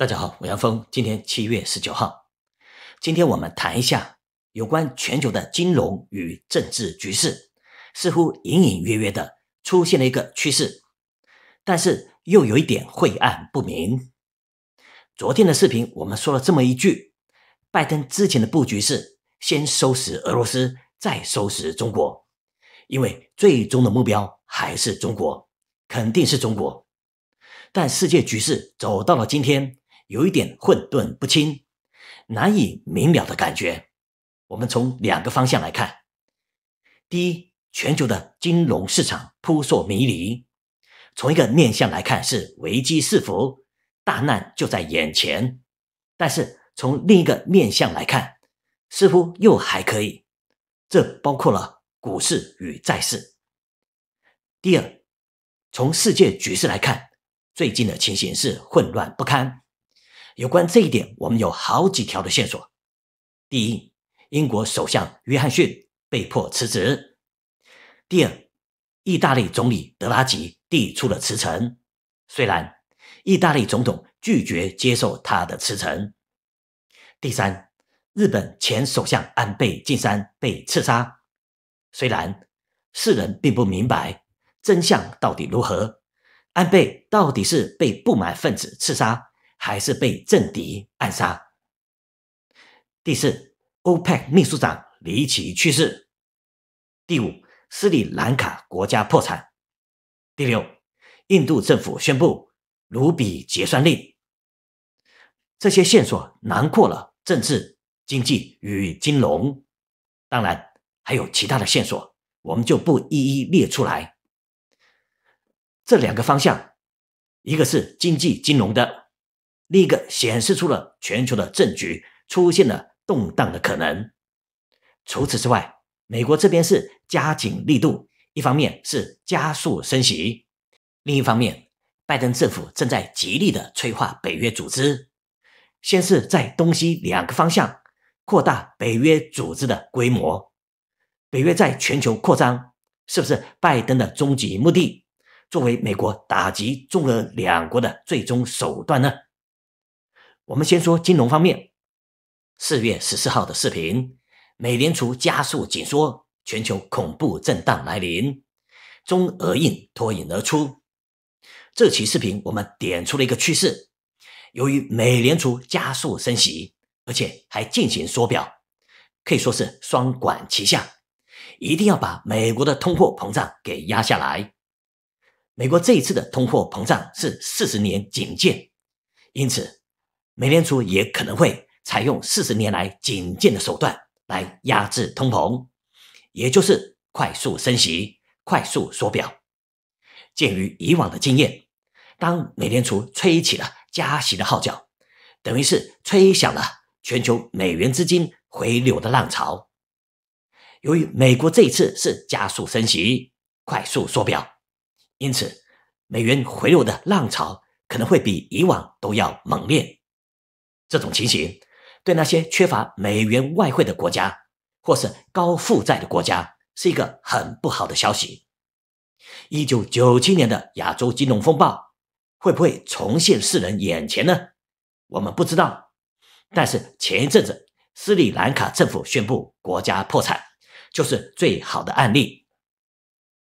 大家好，我杨峰，今天七月十九号，今天我们谈一下有关全球的金融与政治局势，似乎隐隐约约的出现了一个趋势，但是又有一点晦暗不明。昨天的视频我们说了这么一句：拜登之前的布局是先收拾俄罗斯，再收拾中国，因为最终的目标还是中国，肯定是中国。但世界局势走到了今天。有一点混沌不清、难以明了的感觉。我们从两个方向来看：第一，全球的金融市场扑朔迷离，从一个面相来看是危机四伏，大难就在眼前；但是从另一个面相来看，似乎又还可以。这包括了股市与债市。第二，从世界局势来看，最近的情形是混乱不堪。有关这一点，我们有好几条的线索。第一，英国首相约翰逊被迫辞职；第二，意大利总理德拉吉递出了辞呈，虽然意大利总统拒绝接受他的辞呈；第三，日本前首相安倍晋三被刺杀。虽然世人并不明白真相到底如何，安倍到底是被不满分子刺杀。还是被政敌暗杀。第四，欧派秘书长离奇去世。第五，斯里兰卡国家破产。第六，印度政府宣布卢比结算令。这些线索囊括了政治、经济与金融，当然还有其他的线索，我们就不一一列出来。这两个方向，一个是经济金融的。另一个显示出了全球的政局出现了动荡的可能。除此之外，美国这边是加紧力度，一方面是加速升息，另一方面，拜登政府正在极力的催化北约组织，先是在东西两个方向扩大北约组织的规模，北约在全球扩张，是不是拜登的终极目的，作为美国打击中俄两国的最终手段呢？我们先说金融方面，四月十四号的视频，美联储加速紧缩，全球恐怖震荡来临，中俄印脱颖而出。这期视频我们点出了一个趋势，由于美联储加速升息，而且还进行缩表，可以说是双管齐下，一定要把美国的通货膨胀给压下来。美国这一次的通货膨胀是四十年警戒，因此。美联储也可能会采用四十年来仅见的手段来压制通膨，也就是快速升息、快速缩表。鉴于以往的经验，当美联储吹起了加息的号角，等于是吹响了全球美元资金回流的浪潮。由于美国这一次是加速升息、快速缩表，因此美元回流的浪潮可能会比以往都要猛烈。这种情形对那些缺乏美元外汇的国家，或是高负债的国家，是一个很不好的消息。一九九七年的亚洲金融风暴会不会重现世人眼前呢？我们不知道。但是前一阵子斯里兰卡政府宣布国家破产，就是最好的案例。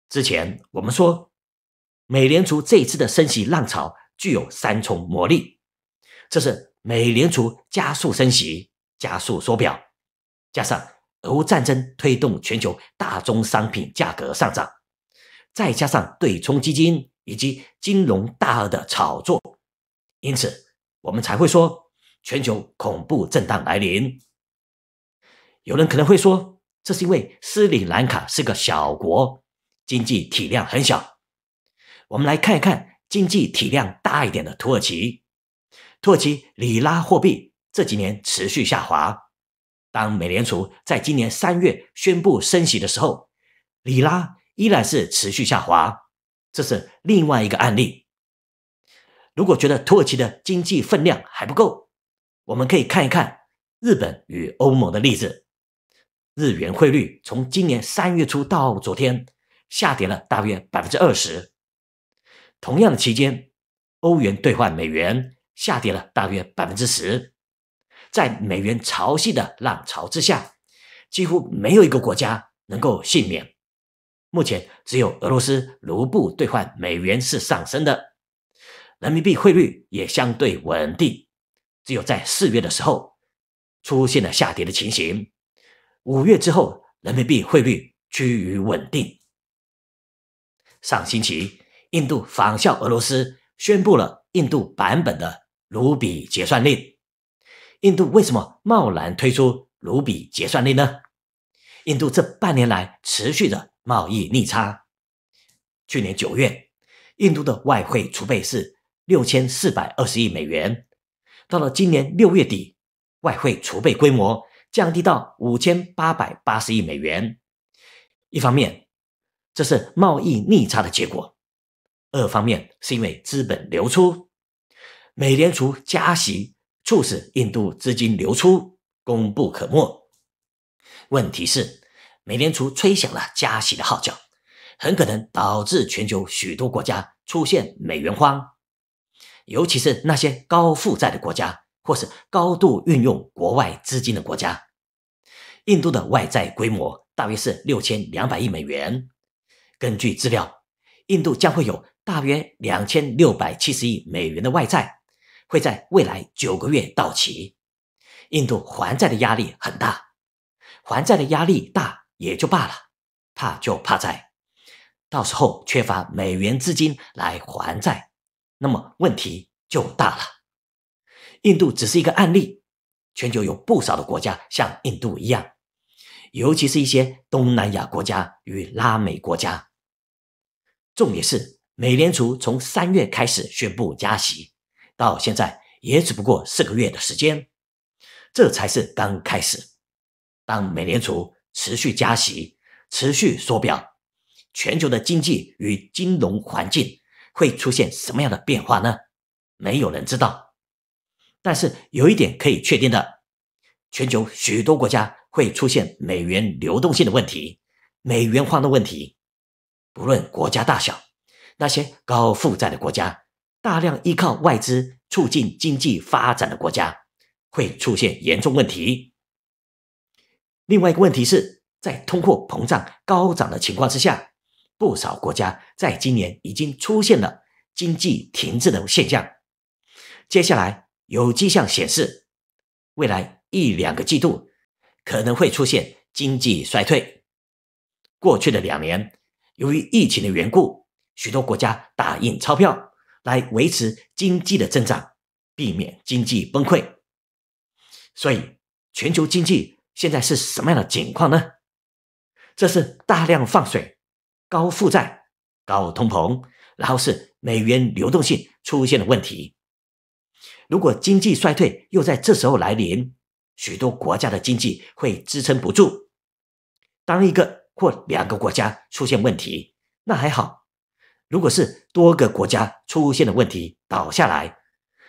之前我们说，美联储这一次的升息浪潮具有三重魔力，这是。美联储加速升息、加速缩表，加上俄乌战争推动全球大宗商品价格上涨，再加上对冲基金以及金融大鳄的炒作，因此我们才会说全球恐怖震荡来临。有人可能会说，这是因为斯里兰卡是个小国，经济体量很小。我们来看一看经济体量大一点的土耳其。土耳其里拉货币这几年持续下滑。当美联储在今年三月宣布升息的时候，里拉依然是持续下滑。这是另外一个案例。如果觉得土耳其的经济分量还不够，我们可以看一看日本与欧盟的例子。日元汇率从今年三月初到昨天下跌了大约百分之二十。同样的期间，欧元兑换美元。下跌了大约百分之十，在美元潮汐的浪潮之下，几乎没有一个国家能够幸免。目前只有俄罗斯卢布兑换美元是上升的，人民币汇率也相对稳定，只有在四月的时候出现了下跌的情形。五月之后，人民币汇率趋于稳定。上星期，印度仿效俄罗斯宣布了印度版本的。卢比结算令，印度为什么贸然推出卢比结算令呢？印度这半年来持续的贸易逆差。去年九月，印度的外汇储备是六千四百二十亿美元，到了今年六月底，外汇储备规模降低到五千八百八十亿美元。一方面，这是贸易逆差的结果；二方面，是因为资本流出。美联储加息促使印度资金流出，功不可没。问题是，美联储吹响了加息的号角，很可能导致全球许多国家出现美元荒，尤其是那些高负债的国家，或是高度运用国外资金的国家。印度的外债规模大约是六千两百亿美元。根据资料，印度将会有大约两千六百七十亿美元的外债。会在未来九个月到期，印度还债的压力很大，还债的压力大也就罢了，怕就怕在，到时候缺乏美元资金来还债，那么问题就大了。印度只是一个案例，全球有不少的国家像印度一样，尤其是一些东南亚国家与拉美国家。重点是，美联储从三月开始宣布加息。到现在也只不过四个月的时间，这才是刚开始。当美联储持续加息、持续缩表，全球的经济与金融环境会出现什么样的变化呢？没有人知道。但是有一点可以确定的，全球许多国家会出现美元流动性的问题、美元荒的问题。不论国家大小，那些高负债的国家。大量依靠外资促进经济发展的国家会出现严重问题。另外一个问题是，在通货膨胀高涨的情况之下，不少国家在今年已经出现了经济停滞的现象。接下来有迹象显示，未来一两个季度可能会出现经济衰退。过去的两年，由于疫情的缘故，许多国家打印钞票。来维持经济的增长，避免经济崩溃。所以，全球经济现在是什么样的情况呢？这是大量放水、高负债、高通膨，然后是美元流动性出现了问题。如果经济衰退又在这时候来临，许多国家的经济会支撑不住。当一个或两个国家出现问题，那还好。如果是多个国家出现的问题倒下来，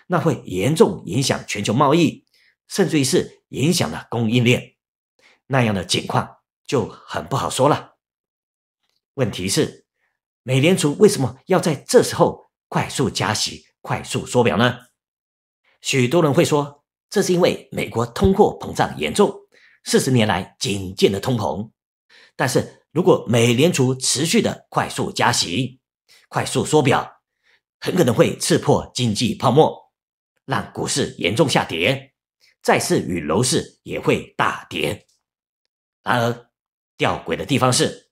那会严重影响全球贸易，甚至于是影响了供应链，那样的情况就很不好说了。问题是，美联储为什么要在这时候快速加息、快速缩表呢？许多人会说，这是因为美国通货膨胀严重，四十年来仅见的通膨。但是如果美联储持续的快速加息，快速缩表很可能会刺破经济泡沫，让股市严重下跌，债市与楼市也会大跌。然而，吊诡的地方是，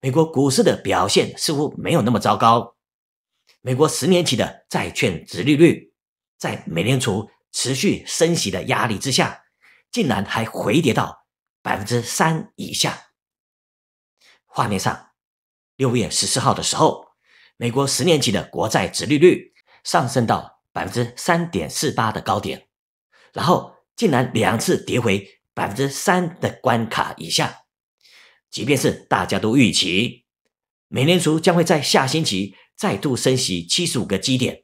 美国股市的表现似乎没有那么糟糕。美国十年期的债券值利率，在美联储持续升息的压力之下，竟然还回跌到百分之三以下。画面上，六月十四号的时候。美国十年期的国债直利率上升到百分之三点四八的高点，然后竟然两次跌回百分之三的关卡以下。即便是大家都预期美联储将会在下星期再度升息七十五个基点，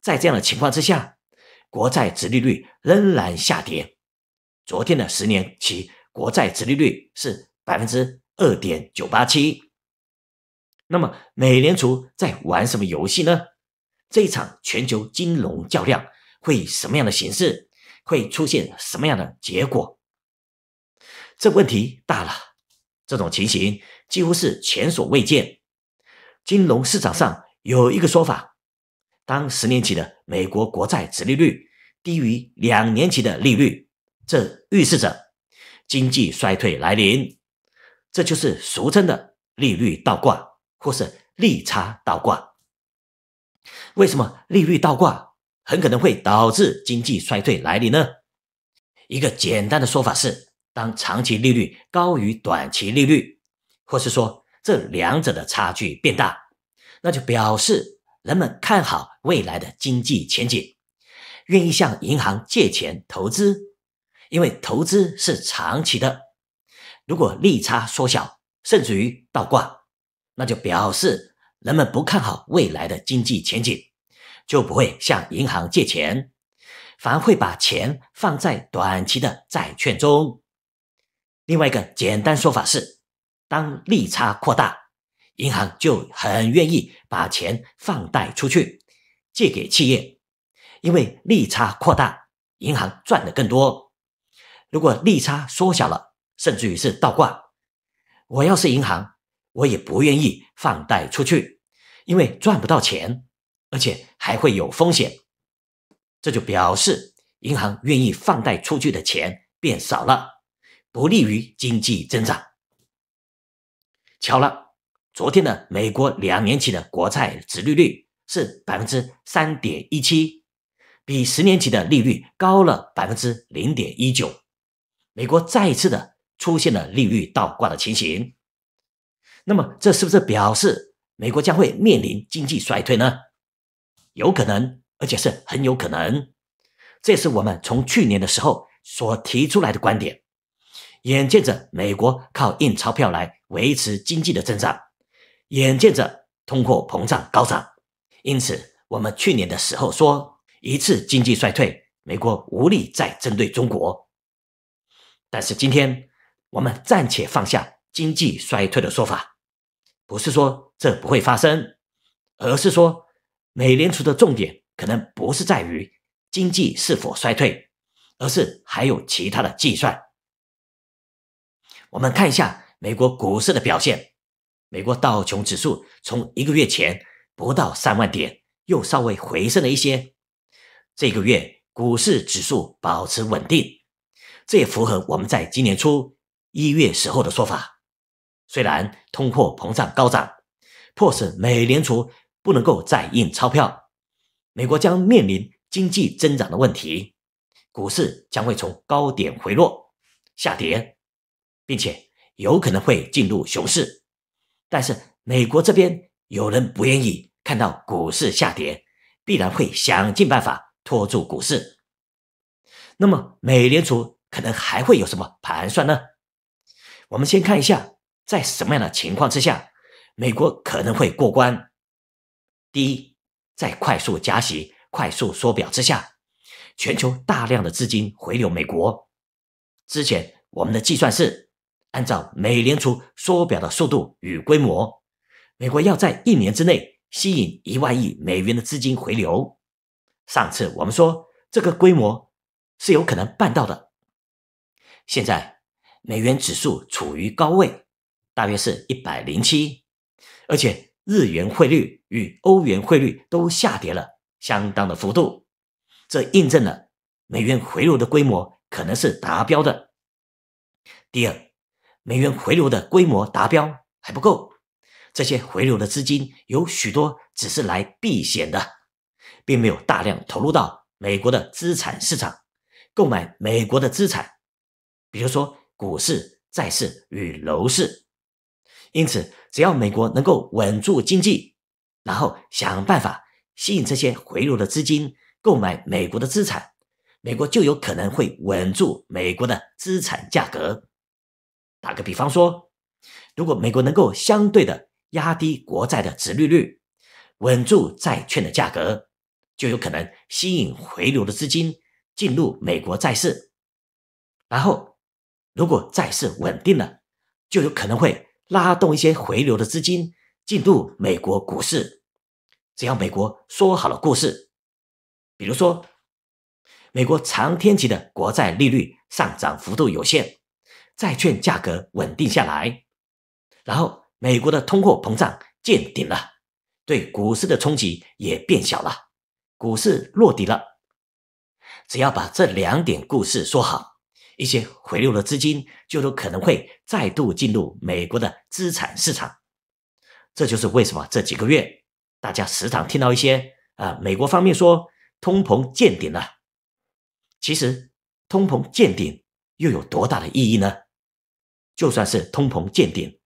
在这样的情况之下，国债直利率仍然下跌。昨天的十年期国债直利率是百分之二点九八七。那么，美联储在玩什么游戏呢？这一场全球金融较量会以什么样的形式，会出现什么样的结果？这问题大了。这种情形几乎是前所未见。金融市场上有一个说法：当十年期的美国国债殖利率低于两年期的利率，这预示着经济衰退来临。这就是俗称的利率倒挂。或是利差倒挂，为什么利率倒挂很可能会导致经济衰退来临呢？一个简单的说法是，当长期利率高于短期利率，或是说这两者的差距变大，那就表示人们看好未来的经济前景，愿意向银行借钱投资，因为投资是长期的。如果利差缩小，甚至于倒挂。那就表示人们不看好未来的经济前景，就不会向银行借钱，反而会把钱放在短期的债券中。另外一个简单说法是，当利差扩大，银行就很愿意把钱放贷出去，借给企业，因为利差扩大，银行赚的更多。如果利差缩小了，甚至于是倒挂，我要是银行。我也不愿意放贷出去，因为赚不到钱，而且还会有风险。这就表示银行愿意放贷出去的钱变少了，不利于经济增长。巧了，昨天的美国两年期的国债殖利率是百分之三点一七，比十年期的利率高了百分之零点一九，美国再一次的出现了利率倒挂的情形。那么，这是不是表示美国将会面临经济衰退呢？有可能，而且是很有可能。这是我们从去年的时候所提出来的观点。眼见着美国靠印钞票来维持经济的增长，眼见着通货膨胀高涨，因此我们去年的时候说一次经济衰退，美国无力再针对中国。但是今天，我们暂且放下经济衰退的说法。不是说这不会发生，而是说美联储的重点可能不是在于经济是否衰退，而是还有其他的计算。我们看一下美国股市的表现，美国道琼指数从一个月前不到三万点，又稍微回升了一些。这个月股市指数保持稳定，这也符合我们在今年初一月时候的说法。虽然通货膨胀高涨，迫使美联储不能够再印钞票，美国将面临经济增长的问题，股市将会从高点回落下跌，并且有可能会进入熊市。但是美国这边有人不愿意看到股市下跌，必然会想尽办法拖住股市。那么美联储可能还会有什么盘算呢？我们先看一下。在什么样的情况之下，美国可能会过关？第一，在快速加息、快速缩表之下，全球大量的资金回流美国。之前我们的计算是，按照美联储缩表的速度与规模，美国要在一年之内吸引一万亿美元的资金回流。上次我们说这个规模是有可能办到的。现在美元指数处于高位。大约是一百零七，而且日元汇率与欧元汇率都下跌了相当的幅度，这印证了美元回流的规模可能是达标的。第二，美元回流的规模达标还不够，这些回流的资金有许多只是来避险的，并没有大量投入到美国的资产市场，购买美国的资产，比如说股市、债市与楼市。因此，只要美国能够稳住经济，然后想办法吸引这些回流的资金购买美国的资产，美国就有可能会稳住美国的资产价格。打个比方说，如果美国能够相对的压低国债的殖利率，稳住债券的价格，就有可能吸引回流的资金进入美国债市。然后，如果债市稳定了，就有可能会。拉动一些回流的资金进入美国股市，只要美国说好了故事，比如说美国长天期的国债利率上涨幅度有限，债券价格稳定下来，然后美国的通货膨胀见顶了，对股市的冲击也变小了，股市落底了，只要把这两点故事说好。一些回流的资金就都可能会再度进入美国的资产市场，这就是为什么这几个月大家时常听到一些啊美国方面说通膨见顶了。其实通膨见顶又有多大的意义呢？就算是通膨见顶，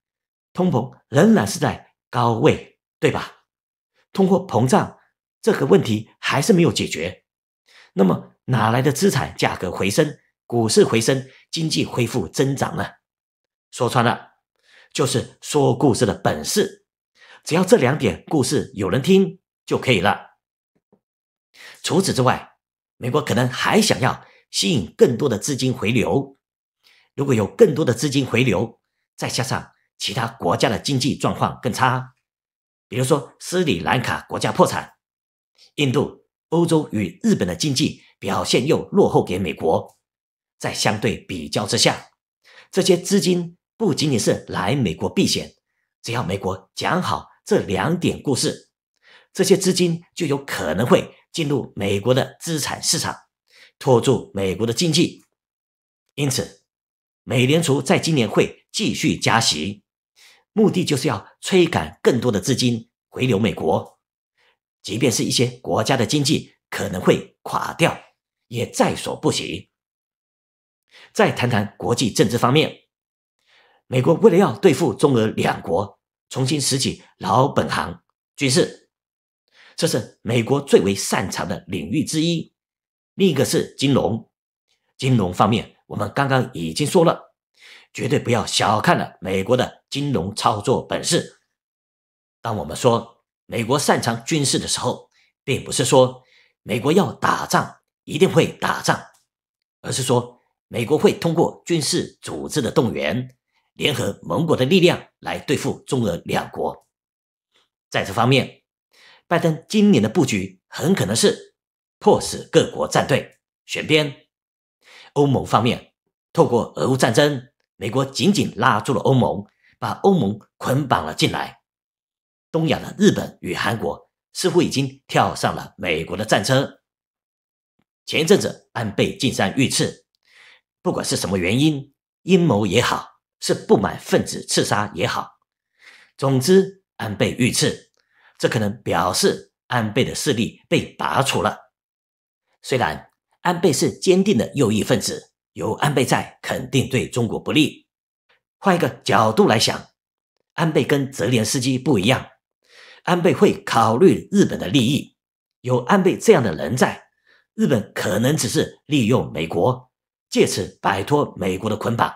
通膨仍然是在高位，对吧？通货膨胀这个问题还是没有解决，那么哪来的资产价格回升？股市回升，经济恢复增长了。说穿了，就是说故事的本事，只要这两点，故事有人听就可以了。除此之外，美国可能还想要吸引更多的资金回流。如果有更多的资金回流，再加上其他国家的经济状况更差，比如说斯里兰卡国家破产，印度、欧洲与日本的经济表现又落后给美国。在相对比较之下，这些资金不仅仅是来美国避险，只要美国讲好这两点故事，这些资金就有可能会进入美国的资产市场，拖住美国的经济。因此，美联储在今年会继续加息，目的就是要催赶更多的资金回流美国，即便是一些国家的经济可能会垮掉，也在所不惜。再谈谈国际政治方面，美国为了要对付中俄两国，重新拾起老本行军事，这是美国最为擅长的领域之一。另一个是金融，金融方面我们刚刚已经说了，绝对不要小看了美国的金融操作本事。当我们说美国擅长军事的时候，并不是说美国要打仗一定会打仗，而是说。美国会通过军事组织的动员，联合盟国的力量来对付中俄两国。在这方面，拜登今年的布局很可能是迫使各国站队、选边。欧盟方面，透过俄乌战争，美国紧紧拉住了欧盟，把欧盟捆绑了进来。东亚的日本与韩国似乎已经跳上了美国的战车。前一阵子，安倍晋三遇刺。不管是什么原因，阴谋也好，是不满分子刺杀也好，总之，安倍遇刺，这可能表示安倍的势力被拔除了。虽然安倍是坚定的右翼分子，有安倍在，肯定对中国不利。换一个角度来想，安倍跟泽连斯基不一样，安倍会考虑日本的利益。有安倍这样的人在，日本可能只是利用美国。借此摆脱美国的捆绑，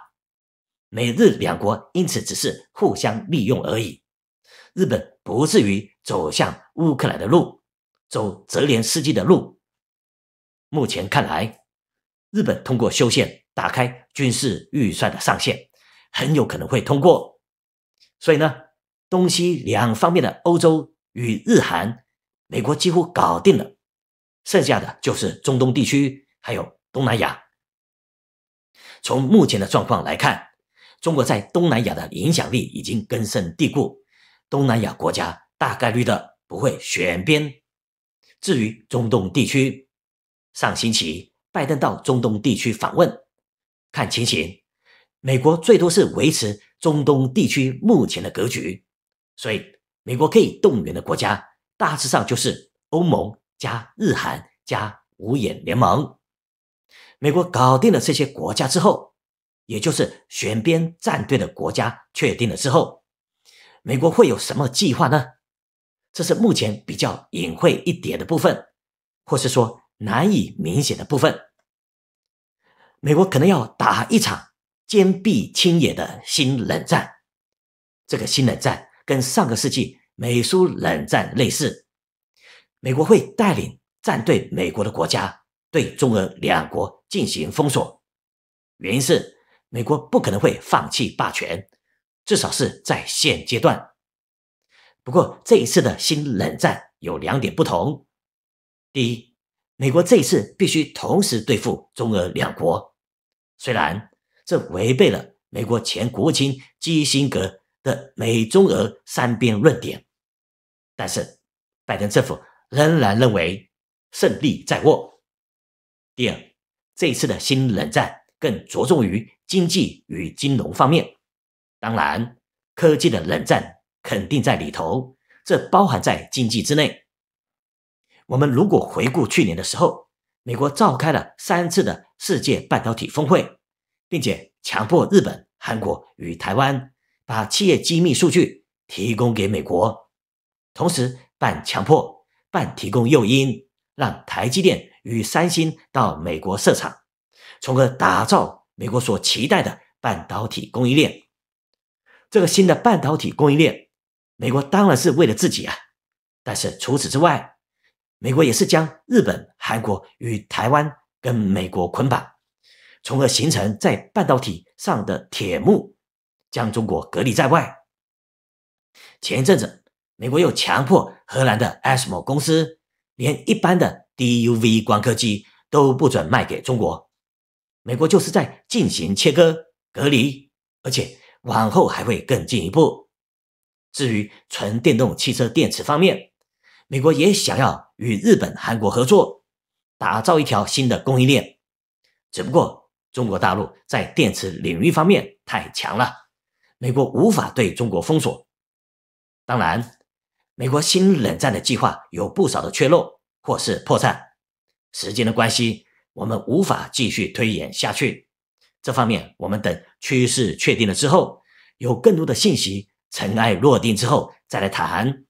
美日两国因此只是互相利用而已。日本不至于走向乌克兰的路，走泽连斯基的路。目前看来，日本通过修宪打开军事预算的上限，很有可能会通过。所以呢，东西两方面的欧洲与日韩、美国几乎搞定了，剩下的就是中东地区还有东南亚。从目前的状况来看，中国在东南亚的影响力已经根深蒂固，东南亚国家大概率的不会选边。至于中东地区，上星期拜登到中东地区访问，看情形，美国最多是维持中东地区目前的格局，所以美国可以动员的国家，大致上就是欧盟加日韩加五眼联盟。美国搞定了这些国家之后，也就是选边站队的国家确定了之后，美国会有什么计划呢？这是目前比较隐晦一点的部分，或是说难以明显的部分。美国可能要打一场坚壁清野的新冷战。这个新冷战跟上个世纪美苏冷战类似，美国会带领站队美国的国家。对中俄两国进行封锁，原因是美国不可能会放弃霸权，至少是在现阶段。不过，这一次的新冷战有两点不同：第一，美国这一次必须同时对付中俄两国，虽然这违背了美国前国务卿基辛格的美中俄三边论点，但是拜登政府仍然认为胜利在握。第二，这次的新冷战更着重于经济与金融方面，当然，科技的冷战肯定在里头，这包含在经济之内。我们如果回顾去年的时候，美国召开了三次的世界半导体峰会，并且强迫日本、韩国与台湾把企业机密数据提供给美国，同时半强迫、半提供诱因，让台积电。与三星到美国设厂，从而打造美国所期待的半导体供应链。这个新的半导体供应链，美国当然是为了自己啊。但是除此之外，美国也是将日本、韩国与台湾跟美国捆绑，从而形成在半导体上的铁幕，将中国隔离在外。前一阵子，美国又强迫荷兰的 ASML 公司连一般的。DUV 光刻机都不准卖给中国，美国就是在进行切割隔离，而且往后还会更进一步。至于纯电动汽车电池方面，美国也想要与日本、韩国合作，打造一条新的供应链。只不过中国大陆在电池领域方面太强了，美国无法对中国封锁。当然，美国新冷战的计划有不少的缺漏。或是破产。时间的关系，我们无法继续推演下去。这方面，我们等趋势确定了之后，有更多的信息尘埃落定之后再来谈。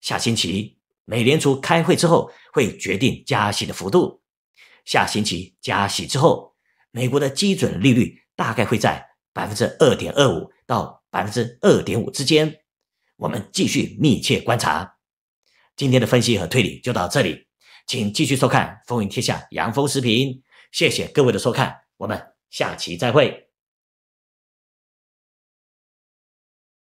下星期美联储开会之后会决定加息的幅度，下星期加息之后，美国的基准利率大概会在百分之二点二五到百分之二点五之间，我们继续密切观察。今天的分析和推理就到这里，请继续收看《风云天下》杨峰视频，谢谢各位的收看，我们下期再会。